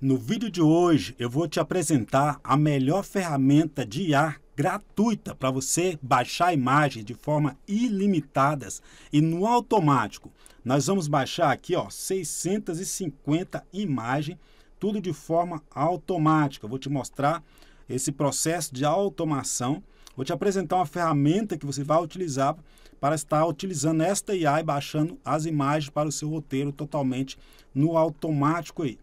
No vídeo de hoje eu vou te apresentar a melhor ferramenta de IA gratuita para você baixar imagens de forma ilimitadas e no automático. Nós vamos baixar aqui ó, 650 imagens, tudo de forma automática. Eu vou te mostrar esse processo de automação. Vou te apresentar uma ferramenta que você vai utilizar para estar utilizando esta IA e baixando as imagens para o seu roteiro totalmente no automático aí.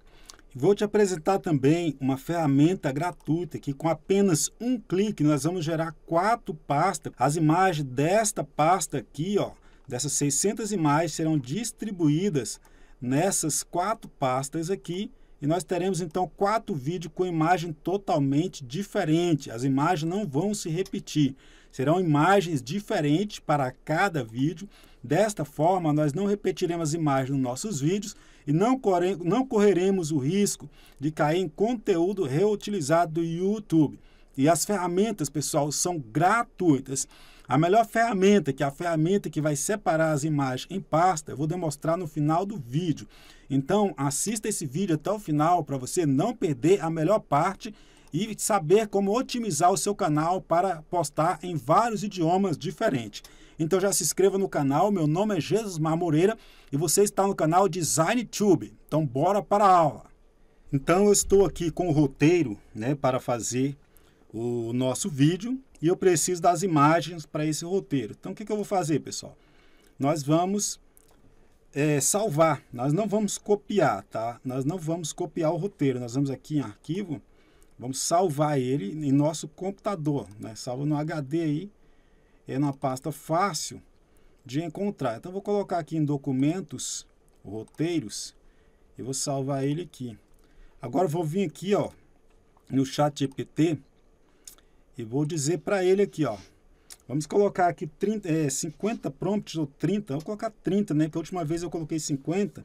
Vou te apresentar também uma ferramenta gratuita que com apenas um clique nós vamos gerar quatro pastas. As imagens desta pasta aqui, ó, dessas 600 imagens serão distribuídas nessas quatro pastas aqui e nós teremos então quatro vídeos com imagem totalmente diferente. As imagens não vão se repetir. Serão imagens diferentes para cada vídeo. Desta forma, nós não repetiremos as imagens nos nossos vídeos e não, corre, não correremos o risco de cair em conteúdo reutilizado do YouTube. E as ferramentas, pessoal, são gratuitas. A melhor ferramenta, que é a ferramenta que vai separar as imagens em pasta, eu vou demonstrar no final do vídeo. Então, assista esse vídeo até o final para você não perder a melhor parte e saber como otimizar o seu canal para postar em vários idiomas diferentes. Então já se inscreva no canal, meu nome é Jesus Mar Moreira e você está no canal Design Tube. Então bora para a aula. Então eu estou aqui com o roteiro, né, para fazer o nosso vídeo e eu preciso das imagens para esse roteiro. Então o que, que, eu vou fazer, pessoal? Nós vamos é, salvar, nós não vamos copiar, tá? Nós não vamos copiar o roteiro, nós vamos aqui em arquivo, vamos salvar ele em nosso computador, né? Salva no HD aí, é uma pasta fácil de encontrar. Então, vou colocar aqui em documentos, roteiros, e vou salvar ele aqui. Agora, vou vir aqui ó, no chat GPT e vou dizer para ele aqui, ó, vamos colocar aqui 30, é, 50 prompts ou 30, vou colocar 30, né? Porque a última vez eu coloquei 50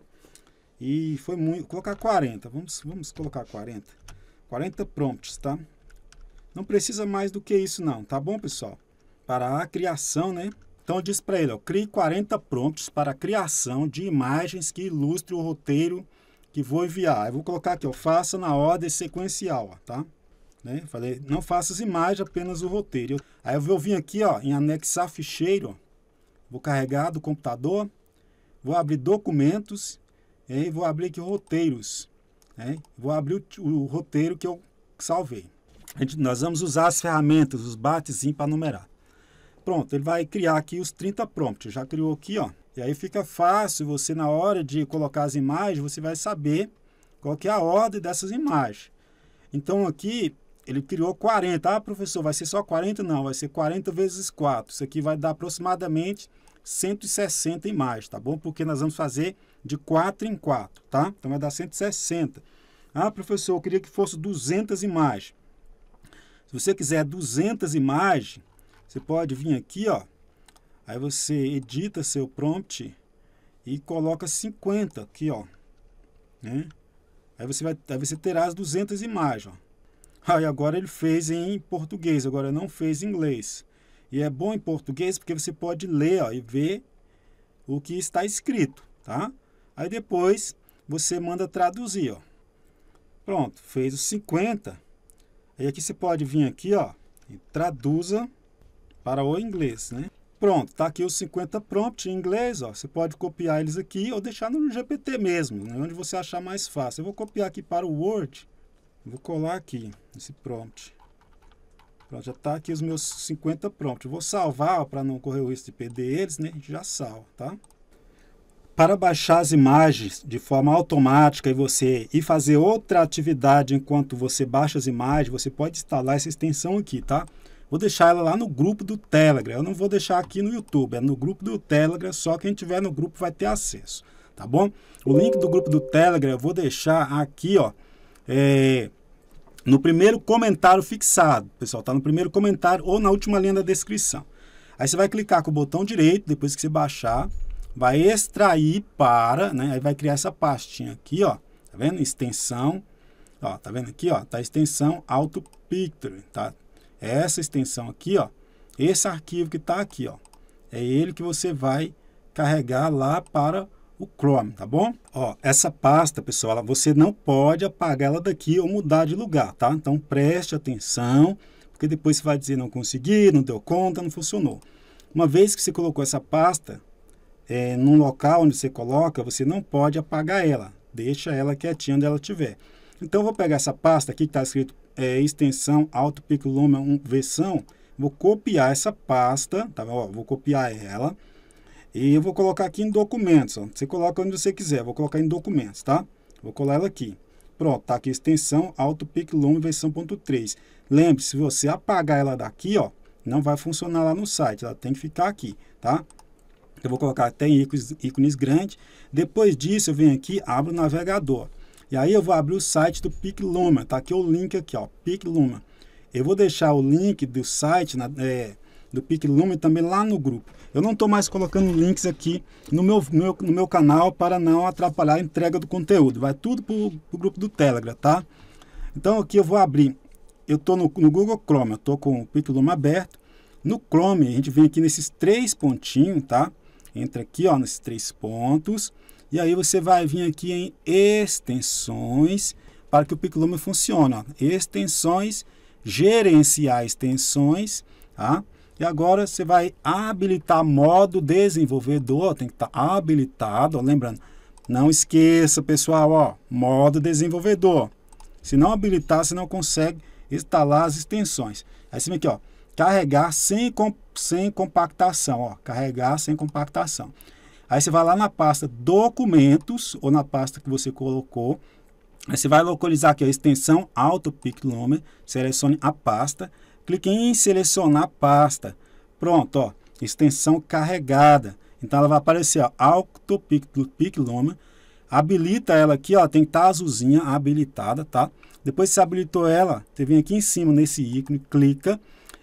e foi muito, vou colocar 40, vamos, vamos colocar 40, 40 prompts, tá? Não precisa mais do que isso não, tá bom, pessoal? para a criação, né? Então diz para ele, ó, crie 40 prompts para a criação de imagens que ilustre o roteiro que vou enviar. Eu vou colocar aqui, ó, faça na ordem sequencial, ó, tá? Né? Falei, não faça as imagens, apenas o roteiro. Aí eu vou vir aqui, ó, em anexar ficheiro, ó, vou carregar do computador, vou abrir documentos, e vou abrir aqui roteiros, né? Vou abrir o, o roteiro que eu salvei. Gente, nós vamos usar as ferramentas, os batezinhos para numerar. Pronto, ele vai criar aqui os 30 prompts, já criou aqui, ó. E aí fica fácil, você na hora de colocar as imagens, você vai saber qual que é a ordem dessas imagens. Então aqui ele criou 40. Ah, professor, vai ser só 40? Não, vai ser 40 vezes 4. Isso aqui vai dar aproximadamente 160 imagens, tá bom? Porque nós vamos fazer de 4 em 4, tá? Então vai dar 160. Ah, professor, eu queria que fosse 200 imagens. Se você quiser 200 imagens, você pode vir aqui, ó. Aí você edita seu prompt e coloca 50 aqui, ó. Né? Aí você vai, aí você terá as 200 imagens, ó. Aí agora ele fez em português, agora não fez em inglês. E é bom em português porque você pode ler, ó, e ver o que está escrito, tá? Aí depois você manda traduzir, ó. Pronto, fez os 50. Aí aqui você pode vir aqui, ó, e traduza para o inglês, né? Pronto, tá aqui os 50 prompts em inglês, ó. Você pode copiar eles aqui ou deixar no GPT mesmo, né? onde você achar mais fácil. Eu vou copiar aqui para o Word, vou colar aqui esse prompt. Pronto, já tá aqui os meus 50 prompts. vou salvar para não correr o risco de perder eles, né? A gente já salva, tá? Para baixar as imagens de forma automática e você e fazer outra atividade enquanto você baixa as imagens, você pode instalar essa extensão aqui, tá? Vou deixar ela lá no grupo do Telegram. Eu não vou deixar aqui no YouTube, é no grupo do Telegram, só quem tiver no grupo vai ter acesso, tá bom? O link do grupo do Telegram eu vou deixar aqui, ó, é, no primeiro comentário fixado, pessoal, tá no primeiro comentário ou na última linha da descrição. Aí você vai clicar com o botão direito, depois que você baixar, vai extrair para, né? Aí vai criar essa pastinha aqui, ó, tá vendo? Extensão, ó, tá vendo aqui, ó, tá extensão Auto Picture, tá? Essa extensão aqui, ó, esse arquivo que está aqui, ó, é ele que você vai carregar lá para o Chrome, tá bom? Ó, essa pasta, pessoal, ela, você não pode apagar ela daqui ou mudar de lugar, tá? Então preste atenção, porque depois você vai dizer não consegui, não deu conta, não funcionou. Uma vez que você colocou essa pasta é, num local onde você coloca, você não pode apagar ela. Deixa ela quietinha onde ela estiver. Então eu vou pegar essa pasta aqui que está escrito é, extensão Auto Pic Lumen versão, vou copiar essa pasta, tá? Ó, vou copiar ela e eu vou colocar aqui em documentos. Ó. Você coloca onde você quiser, vou colocar em documentos, tá? Vou colar ela aqui. Pronto, tá aqui extensão Auto Pic Lumen versão ponto 3. Lembre-se, se você apagar ela daqui, ó, não vai funcionar lá no site, ela tem que ficar aqui, tá? Eu vou colocar até ícones, ícones grandes. Depois disso, eu venho aqui, abro o navegador. E aí eu vou abrir o site do PicLuma, tá aqui o link aqui, ó, PicLuma. Eu vou deixar o link do site na, é, do PicLuma também lá no grupo. Eu não estou mais colocando links aqui no meu, meu, no meu canal para não atrapalhar a entrega do conteúdo. Vai tudo para o grupo do Telegram, tá? Então aqui eu vou abrir. Eu estou no, no, Google Chrome, eu estou com o PicLuma aberto. No Chrome, a gente vem aqui nesses três pontinhos, tá? Entra aqui, ó, nesses três pontos. E aí você vai vir aqui em extensões para que o Piclume funcione. Ó. Extensões, gerenciar extensões, tá? E agora você vai habilitar modo desenvolvedor, ó, tem que estar tá habilitado, ó, lembrando. Não esqueça, pessoal, ó, modo desenvolvedor. Se não habilitar, você não consegue instalar as extensões. Aí você vem aqui, ó, carregar sem, comp sem compactação, ó, carregar sem compactação. Aí você vai lá na pasta documentos ou na pasta que você colocou. Aí você vai localizar aqui a extensão Auto Pic selecione a pasta, clique em selecionar pasta. Pronto, ó, extensão carregada. Então ela vai aparecer, ó, Auto Pic, Habilita ela aqui, ó, tem que estar tá azulzinha habilitada, tá? Depois que você habilitou ela, você vem aqui em cima nesse ícone, clica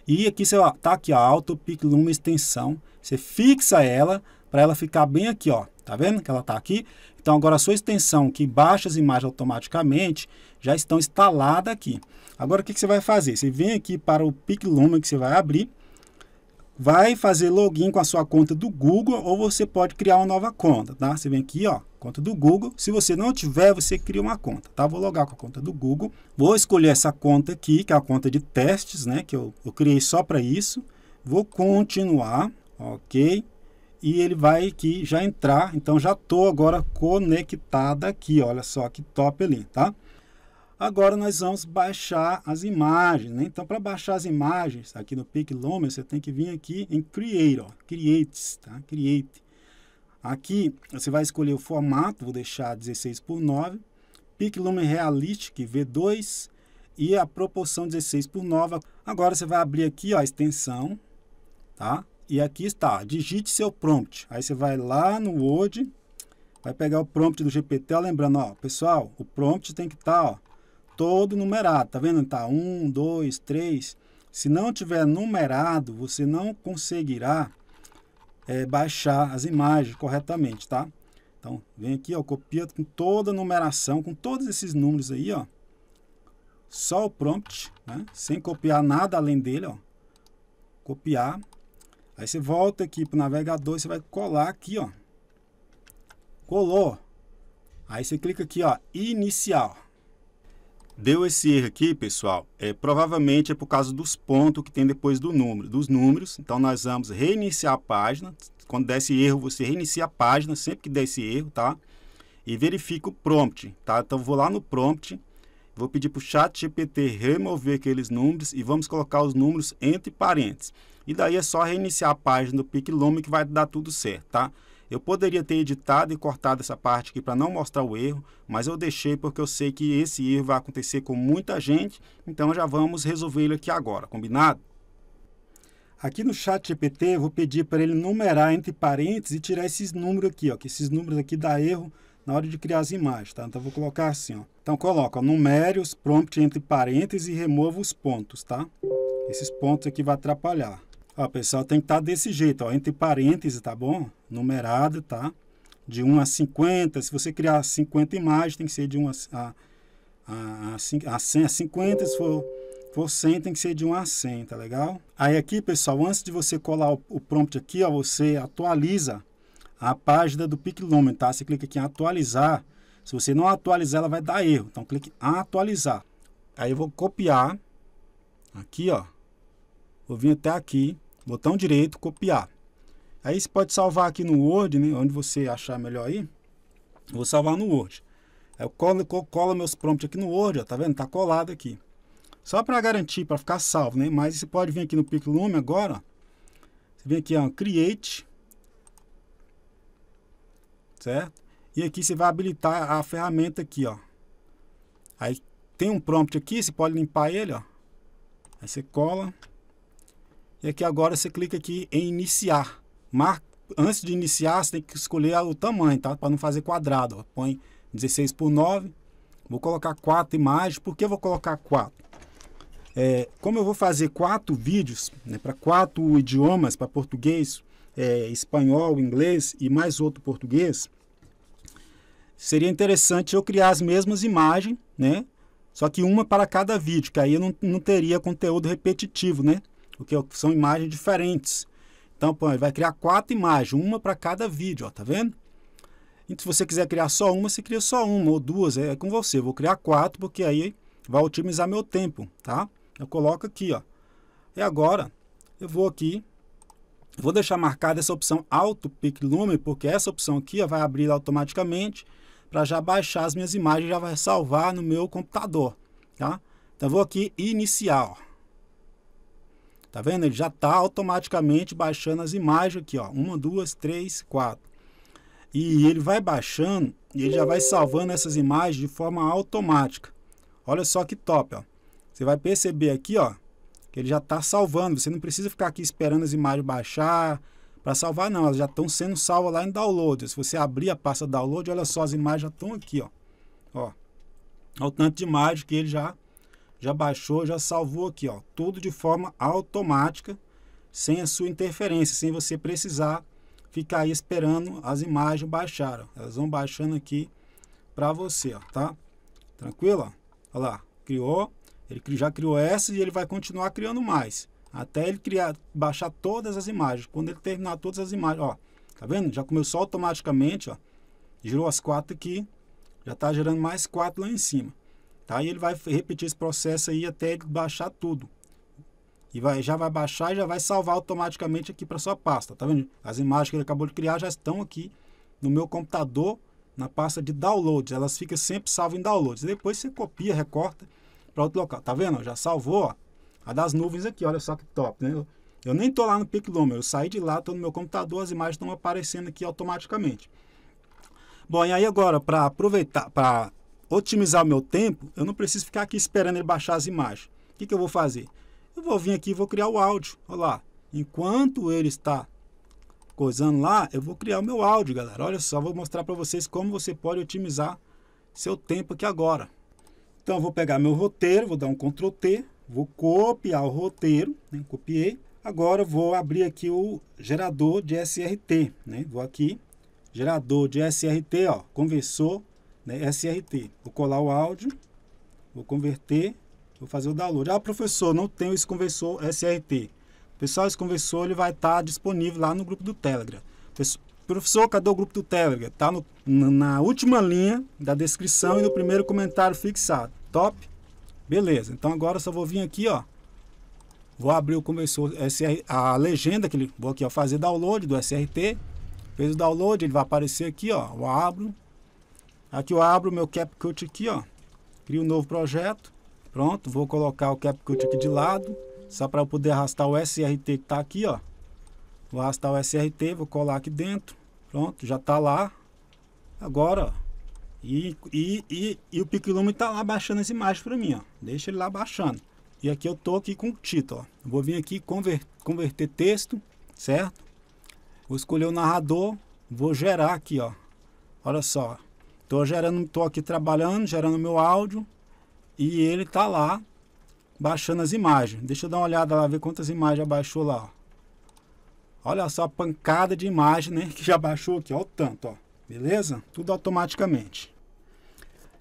e aqui você ó, tá aqui a Auto Pic extensão, você fixa ela para ela ficar bem aqui, ó. Tá vendo que ela está aqui? Então, agora a sua extensão que baixa as imagens automaticamente já estão instaladas aqui. Agora, o que, que, você vai fazer? Você vem aqui para o PicLumen que você vai abrir, vai fazer login com a sua conta do Google ou você pode criar uma nova conta, tá? Você vem aqui, ó, conta do Google. Se você não tiver, você cria uma conta, tá? Vou logar com a conta do Google. Vou escolher essa conta aqui, que é a conta de testes, né? Que eu, eu criei só para isso. Vou continuar, ok? e ele vai aqui já entrar, então já estou agora conectada aqui, olha só que top ali, tá? Agora nós vamos baixar as imagens, né? Então para baixar as imagens aqui no PicLumen, você tem que vir aqui em Create, ó, Create, tá? Create. Aqui você vai escolher o formato, vou deixar 16 por 9, PicLumen Realistic V2 e a proporção 16 por 9. Agora você vai abrir aqui, ó, a extensão, tá? E aqui está, digite seu prompt. Aí você vai lá no Word, vai pegar o prompt do GPT, ó, lembrando, ó, pessoal, o prompt tem que estar, tá, todo numerado, tá vendo? Tá 1, 2, 3. Se não tiver numerado, você não conseguirá é, baixar as imagens corretamente, tá? Então, vem aqui, ó, copia com toda a numeração, com todos esses números aí, ó. Só o prompt, né? Sem copiar nada além dele, ó. Copiar Aí você volta aqui pro navegador, você vai colar aqui, ó. Colou. Aí você clica aqui, ó, inicial. Deu esse erro aqui, pessoal, é, provavelmente é por causa dos pontos que tem depois do número, dos números. Então, nós vamos reiniciar a página. Quando der esse erro, você reinicia a página, sempre que der esse erro, tá? E verifica o prompt, tá? Então, vou lá no prompt, vou pedir para o chat GPT remover aqueles números e vamos colocar os números entre parênteses. E daí é só reiniciar a página do PicLume que vai dar tudo certo, tá? Eu poderia ter editado e cortado essa parte aqui para não mostrar o erro, mas eu deixei porque eu sei que esse erro vai acontecer com muita gente, então já vamos resolver ele aqui agora, combinado? Aqui no chat GPT, eu vou pedir para ele numerar entre parênteses e tirar esses números aqui, ó, que esses números aqui dá erro na hora de criar as imagens, tá? Então, vou colocar assim, ó. Então, coloca, ó, numere os prompt entre parênteses e remova os pontos, tá? Esses pontos aqui vai atrapalhar. Ó, pessoal, tem que estar tá desse jeito, ó, entre parênteses, tá bom? Numerado, tá? De 1 a 50. Se você criar 50 imagens, tem que ser de 1 a, a, a, 100 a 50. Se for, for 100, tem que ser de 1 a 100, tá legal? Aí aqui, pessoal, antes de você colar o, o prompt aqui, ó, você atualiza a página do Piclomen, tá? Você clica aqui em atualizar. Se você não atualizar, ela vai dar erro. Então, clique em atualizar. Aí eu vou copiar aqui, ó. Vou vir até aqui botão direito, copiar. Aí você pode salvar aqui no Word, né, onde você achar melhor aí. Eu vou salvar no Word. eu colo, colo meus prompts aqui no Word, ó, tá vendo? Tá colado aqui. Só para garantir, para ficar salvo, né? Mas você pode vir aqui no PicLume agora, ó. Você vem aqui, ó, Create. Certo? E aqui você vai habilitar a ferramenta aqui, ó. Aí tem um prompt aqui, você pode limpar ele, ó. Aí você cola, é e aqui agora você clica aqui em iniciar. Mar... Antes de iniciar, você tem que escolher o tamanho, tá? Para não fazer quadrado. Ó. Põe 16 por 9. Vou colocar quatro imagens. Por que eu vou colocar quatro? É, como eu vou fazer quatro vídeos né, para quatro idiomas, para português, é, espanhol, inglês e mais outro português, seria interessante eu criar as mesmas imagens, né? Só que uma para cada vídeo, que aí eu não, não teria conteúdo repetitivo, né? porque é são imagens diferentes. Então, pô, vai criar quatro imagens, uma para cada vídeo, ó, tá vendo? Então, se você quiser criar só uma, você cria só uma ou duas, é, com você. vou criar quatro, porque aí vai otimizar meu tempo, tá? Eu coloco aqui, ó. E agora, eu vou aqui, vou deixar marcada essa opção Auto Pick Lumen, porque essa opção aqui ó, vai abrir automaticamente para já baixar as minhas imagens, já vai salvar no meu computador, tá? Então, eu vou aqui iniciar, ó. Tá vendo? Ele já está automaticamente baixando as imagens aqui, ó. Uma, duas, três, quatro. E ele vai baixando e ele já vai salvando essas imagens de forma automática. Olha só que top, ó. Você vai perceber aqui, ó, que ele já está salvando. Você não precisa ficar aqui esperando as imagens baixar para salvar, não. Elas já estão sendo salvas lá em download. Se você abrir a pasta download, olha só, as imagens já estão aqui, ó. Ó, olha o tanto de imagem que ele já já baixou, já salvou aqui, ó, tudo de forma automática, sem a sua interferência, sem você precisar ficar aí esperando as imagens baixarem. Elas vão baixando aqui para você, ó, tá? Tranquilo? Olha lá, criou, ele já criou essa e ele vai continuar criando mais, até ele criar, baixar todas as imagens. Quando ele terminar todas as imagens, ó, tá vendo? Já começou automaticamente, ó, girou as quatro aqui, já está gerando mais quatro lá em cima. Tá? E ele vai repetir esse processo aí até ele baixar tudo. E vai, já vai baixar e já vai salvar automaticamente aqui para sua pasta. Tá vendo? As imagens que ele acabou de criar já estão aqui no meu computador, na pasta de downloads. Elas ficam sempre salvas em downloads. Depois você copia, recorta para outro local. Tá vendo? Já salvou ó, a das nuvens aqui. Olha só que top, né? Eu nem estou lá no Piclomer, eu saí de lá, estou no meu computador, as imagens estão aparecendo aqui automaticamente. Bom, e aí agora, para aproveitar, para otimizar o meu tempo, eu não preciso ficar aqui esperando ele baixar as imagens. O que, que eu vou fazer? Eu vou vir aqui e vou criar o áudio. Olha lá. Enquanto ele está coisando lá, eu vou criar o meu áudio, galera. Olha só, vou mostrar para vocês como você pode otimizar seu tempo aqui agora. Então, eu vou pegar meu roteiro, vou dar um Ctrl T, vou copiar o roteiro, né? copiei. Agora, vou abrir aqui o gerador de SRT, né? Vou aqui, gerador de SRT, ó, conversor né, SRT. Vou colar o áudio, vou converter, vou fazer o download. Ah, professor, não tenho esse conversor SRT. Pessoal, esse conversor ele vai estar tá disponível lá no grupo do Telegram. Professor, cadê o grupo do Telegram? Está na última linha da descrição e no primeiro comentário fixado. Top? Beleza. Então agora eu só vou vir aqui, ó. Vou abrir o conversor SRT. a legenda que ele vou aqui, ó, fazer download do SRT. Fez o download, ele vai aparecer aqui, ó. Eu abro, Aqui eu abro o meu CapCut aqui, ó. Crio um novo projeto. Pronto, vou colocar o CapCut aqui de lado, só para eu poder arrastar o SRT que tá aqui, ó. Vou arrastar o SRT, vou colar aqui dentro. Pronto, já está lá. Agora, ó. E, e, e, e, o Piclume está lá baixando as imagens para mim, ó. Deixa ele lá baixando. E aqui eu tô aqui com o título, ó. Vou vir aqui conver, converter texto, certo? Vou escolher o narrador, vou gerar aqui, ó. Olha só, Tô gerando, tô aqui trabalhando, gerando meu áudio e ele tá lá baixando as imagens. Deixa eu dar uma olhada lá, ver quantas imagens abaixou lá. Ó. Olha só a pancada de imagem, né, que já baixou aqui, ó, o tanto, ó. Beleza? Tudo automaticamente.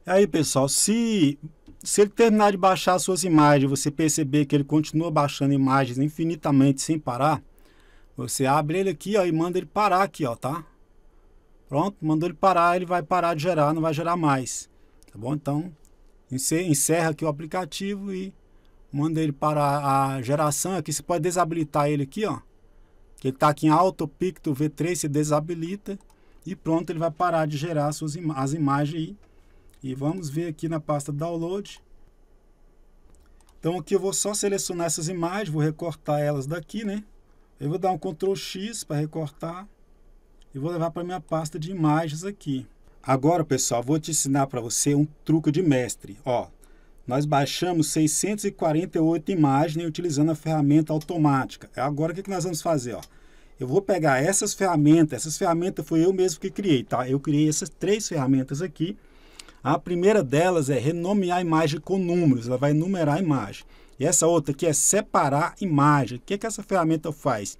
E aí, pessoal, se se ele terminar de baixar suas imagens, você perceber que ele continua baixando imagens infinitamente sem parar, você abre ele aqui, ó, e manda ele parar aqui, ó, tá? Pronto, mandou ele parar, ele vai parar de gerar, não vai gerar mais. Tá bom? Então, encerra aqui o aplicativo e manda ele para a geração. Aqui você pode desabilitar ele aqui, ó. Que ele tá aqui em Auto Picto V3, se desabilita. E pronto, ele vai parar de gerar suas im as imagens aí. E vamos ver aqui na pasta Download. Então aqui eu vou só selecionar essas imagens, vou recortar elas daqui, né? Eu vou dar um Ctrl X para recortar e vou levar para minha pasta de imagens aqui. Agora, pessoal, vou te ensinar para você um truque de mestre. Ó, nós baixamos 648 imagens utilizando a ferramenta automática. É agora, o que, que nós vamos fazer? Ó? Eu vou pegar essas ferramentas. Essas ferramentas foi eu mesmo que criei, tá? Eu criei essas três ferramentas aqui. A primeira delas é renomear a imagem com números. Ela vai numerar a imagem. E essa outra aqui é separar imagem. O que, que essa ferramenta faz?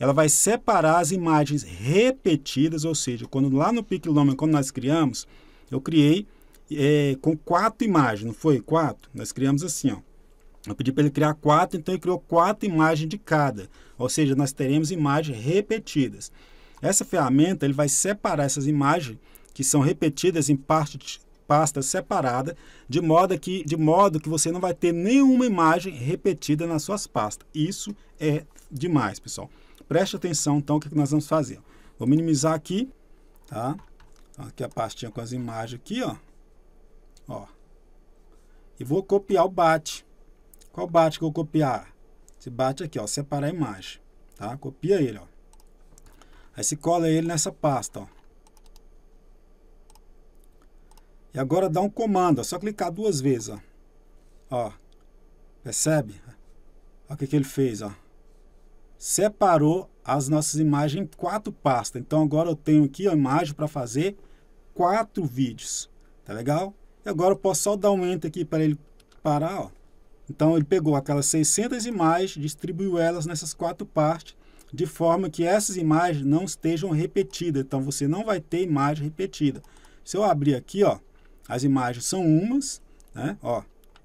ela vai separar as imagens repetidas, ou seja, quando lá no Picloman, quando nós criamos, eu criei é, com quatro imagens, não foi? Quatro? Nós criamos assim, ó. Eu pedi para ele criar quatro, então ele criou quatro imagens de cada. Ou seja, nós teremos imagens repetidas. Essa ferramenta ele vai separar essas imagens que são repetidas em parte, pasta separada, de modo, que, de modo que você não vai ter nenhuma imagem repetida nas suas pastas. Isso é demais, pessoal. Preste atenção, então, o que nós vamos fazer. Vou minimizar aqui, tá? Então, aqui a pastinha com as imagens aqui, ó. Ó. E vou copiar o BAT. Qual BAT que eu vou copiar? Esse BAT aqui, ó, separar a imagem, tá? Copia ele, ó. Aí se cola ele nessa pasta, ó. E agora dá um comando, ó. Só clicar duas vezes, ó. Ó. Percebe? Olha o que, que ele fez, ó separou as nossas imagens em quatro pastas. Então agora eu tenho aqui a imagem para fazer quatro vídeos, tá legal? E agora eu posso só dar um enter aqui para ele parar, ó. Então ele pegou aquelas 600 imagens, distribuiu elas nessas quatro partes, de forma que essas imagens não estejam repetidas. Então você não vai ter imagem repetida. Se eu abrir aqui, ó, as imagens são umas, né? Ó,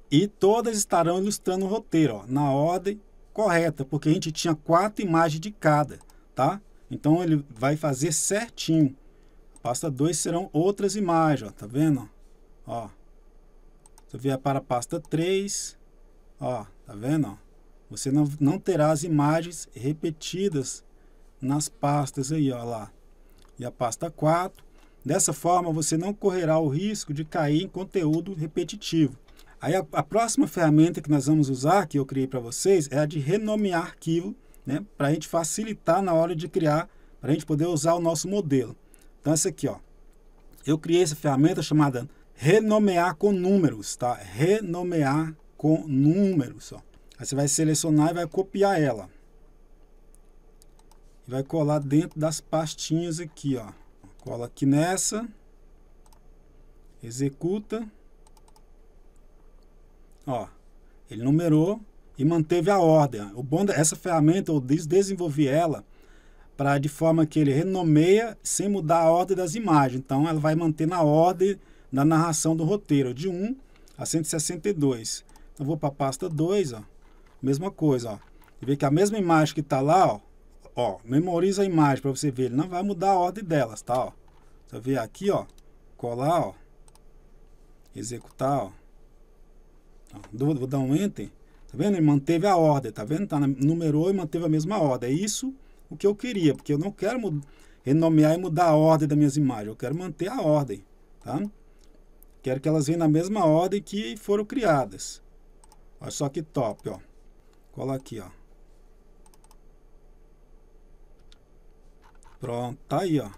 e todas estarão ilustrando o roteiro, ó, na ordem correta, porque a gente tinha quatro imagens de cada, tá? Então ele vai fazer certinho. Pasta 2 serão outras imagens, ó, tá vendo? Ó. Você vier para a pasta 3, ó, tá vendo? Você não, não terá as imagens repetidas nas pastas aí, ó lá. E a pasta 4. Dessa forma, você não correrá o risco de cair em conteúdo repetitivo. Aí a, a próxima ferramenta que nós vamos usar, que eu criei para vocês, é a de renomear arquivo, né? Para a gente facilitar na hora de criar, para a gente poder usar o nosso modelo. Então, essa aqui, ó. Eu criei essa ferramenta chamada renomear com números, tá? Renomear com números, ó. Aí você vai selecionar e vai copiar ela. E vai colar dentro das pastinhas aqui, ó. Cola aqui nessa. Executa. Ó, ele numerou e manteve a ordem. O bom essa ferramenta eu desenvolvi ela para de forma que ele renomeia sem mudar a ordem das imagens. Então ela vai manter na ordem da narração do roteiro, de 1 a 162. Então vou para a pasta 2, ó. Mesma coisa, ó. E vê que a mesma imagem que está lá, ó, ó, memoriza a imagem para você ver, ele não vai mudar a ordem delas, tá, ó. Você vê aqui, ó, colar, ó, executar, ó. Vou, vou dar um enter. Tá vendo? Ele manteve a ordem, tá vendo? Tá, numerou e manteve a mesma ordem. É isso o que eu queria, porque eu não quero renomear e mudar a ordem das minhas imagens. Eu quero manter a ordem, tá? Quero que elas venham na mesma ordem que foram criadas. Olha só que top, ó. Cola aqui, ó. Pronto, tá aí, ó.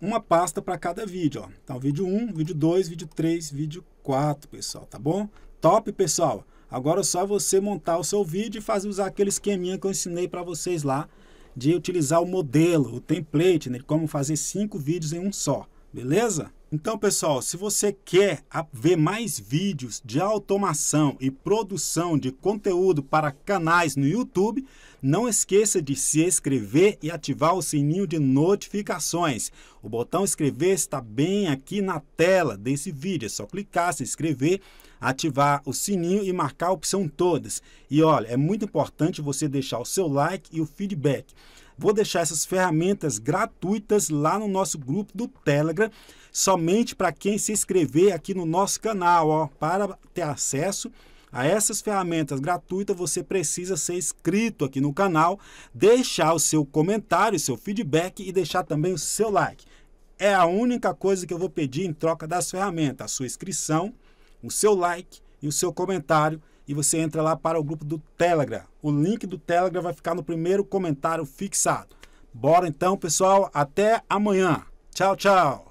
Uma pasta para cada vídeo, ó. Então, vídeo 1, vídeo 2, vídeo 3, vídeo 4, pessoal, tá bom? Top, pessoal! Agora é só você montar o seu vídeo e fazer usar aquele esqueminha que eu ensinei para vocês lá de utilizar o modelo, o template, né? como fazer cinco vídeos em um só, beleza? Então, pessoal, se você quer ver mais vídeos de automação e produção de conteúdo para canais no YouTube, não esqueça de se inscrever e ativar o sininho de notificações. O botão inscrever está bem aqui na tela desse vídeo. É só clicar, se inscrever, ativar o sininho e marcar a opção todas. E olha, é muito importante você deixar o seu like e o feedback. Vou deixar essas ferramentas gratuitas lá no nosso grupo do Telegram, somente para quem se inscrever aqui no nosso canal. Ó, para ter acesso a essas ferramentas gratuitas, você precisa ser inscrito aqui no canal, deixar o seu comentário, seu feedback e deixar também o seu like. É a única coisa que eu vou pedir em troca das ferramentas: a sua inscrição, o seu like e o seu comentário e você entra lá para o grupo do Telegram. O link do Telegram vai ficar no primeiro comentário fixado. Bora então, pessoal. Até amanhã. Tchau, tchau.